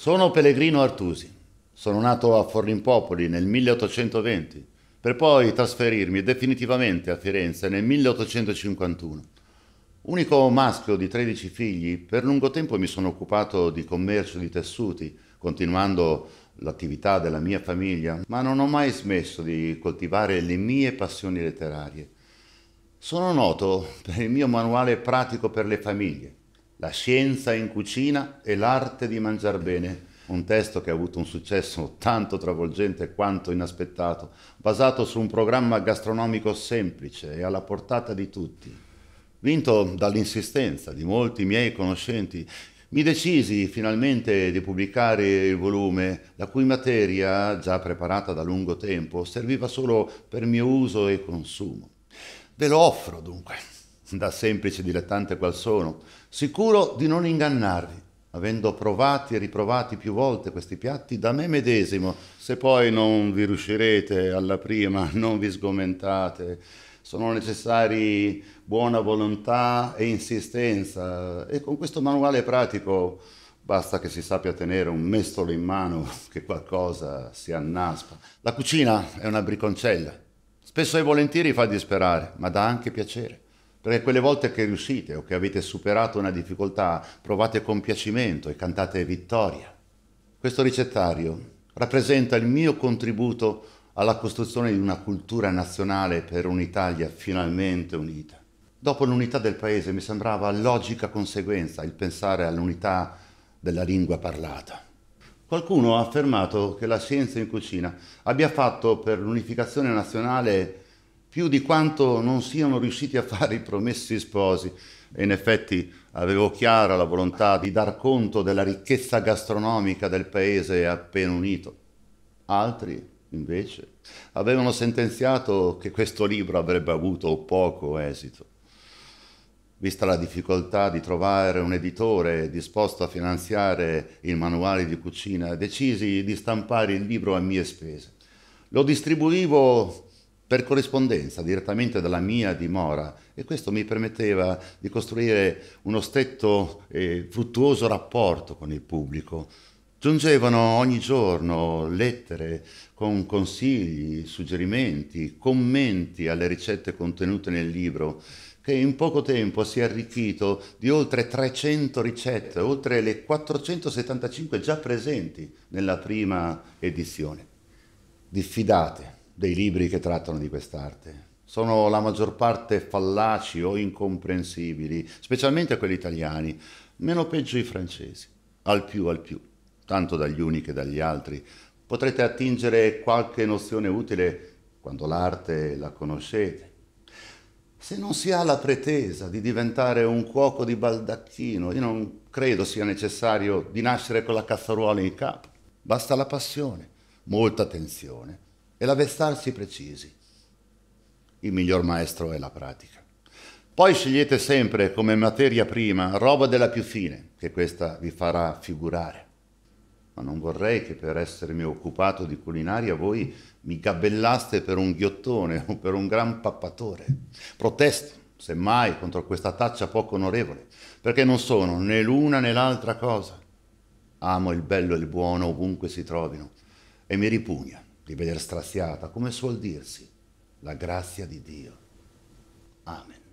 Sono Pellegrino Artusi, sono nato a Forlimpopoli nel 1820, per poi trasferirmi definitivamente a Firenze nel 1851. Unico maschio di 13 figli, per lungo tempo mi sono occupato di commercio di tessuti, continuando l'attività della mia famiglia, ma non ho mai smesso di coltivare le mie passioni letterarie. Sono noto per il mio manuale pratico per le famiglie, la scienza in cucina e l'arte di mangiar bene, un testo che ha avuto un successo tanto travolgente quanto inaspettato, basato su un programma gastronomico semplice e alla portata di tutti. Vinto dall'insistenza di molti miei conoscenti, mi decisi finalmente di pubblicare il volume, la cui materia, già preparata da lungo tempo, serviva solo per mio uso e consumo. Ve lo offro dunque da semplice dilettante qual sono, sicuro di non ingannarvi, avendo provati e riprovati più volte questi piatti da me medesimo. Se poi non vi riuscirete alla prima, non vi sgomentate. Sono necessari buona volontà e insistenza e con questo manuale pratico basta che si sappia tenere un mestolo in mano che qualcosa si annaspa. La cucina è una briconcella. Spesso e volentieri fa disperare, ma dà anche piacere. Perché quelle volte che riuscite o che avete superato una difficoltà, provate compiacimento e cantate vittoria. Questo ricettario rappresenta il mio contributo alla costruzione di una cultura nazionale per un'Italia finalmente unita. Dopo l'unità del paese mi sembrava logica conseguenza il pensare all'unità della lingua parlata. Qualcuno ha affermato che la scienza in cucina abbia fatto per l'unificazione nazionale più di quanto non siano riusciti a fare i promessi sposi. E in effetti avevo chiara la volontà di dar conto della ricchezza gastronomica del paese appena unito. Altri, invece, avevano sentenziato che questo libro avrebbe avuto poco esito. Vista la difficoltà di trovare un editore disposto a finanziare il manuale di cucina, decisi di stampare il libro a mie spese. Lo distribuivo per corrispondenza direttamente dalla mia dimora e questo mi permetteva di costruire uno stretto e fruttuoso rapporto con il pubblico. Giungevano ogni giorno lettere con consigli, suggerimenti, commenti alle ricette contenute nel libro che in poco tempo si è arricchito di oltre 300 ricette, oltre le 475 già presenti nella prima edizione. Diffidate dei libri che trattano di quest'arte. Sono la maggior parte fallaci o incomprensibili, specialmente quelli italiani, meno peggio i francesi, al più al più, tanto dagli uni che dagli altri. Potrete attingere qualche nozione utile quando l'arte la conoscete. Se non si ha la pretesa di diventare un cuoco di baldacchino, io non credo sia necessario di nascere con la cazzaruola in capo. Basta la passione, molta attenzione, e l'avestarsi precisi. Il miglior maestro è la pratica. Poi scegliete sempre come materia prima roba della più fine, che questa vi farà figurare. Ma non vorrei che per essermi occupato di culinaria voi mi gabellaste per un ghiottone o per un gran pappatore. Protesto, semmai, contro questa taccia poco onorevole, perché non sono né l'una né l'altra cosa. Amo il bello e il buono ovunque si trovino e mi ripugna di vedere straziata, come suol dirsi, la grazia di Dio. Amen.